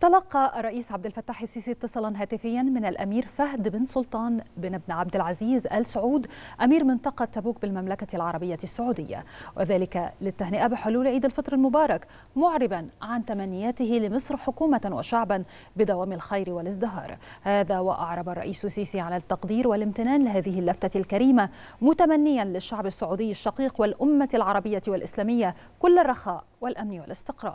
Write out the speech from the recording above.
تلقى الرئيس عبد الفتاح السيسي اتصالا هاتفيا من الامير فهد بن سلطان بن ابن عبد العزيز ال سعود امير منطقه تبوك بالمملكه العربيه السعوديه وذلك للتهنئه بحلول عيد الفطر المبارك معربا عن تمنياته لمصر حكومه وشعبا بدوام الخير والازدهار هذا واعرب الرئيس السيسي على التقدير والامتنان لهذه اللفته الكريمه متمنيا للشعب السعودي الشقيق والامه العربيه والاسلاميه كل الرخاء والامن والاستقرار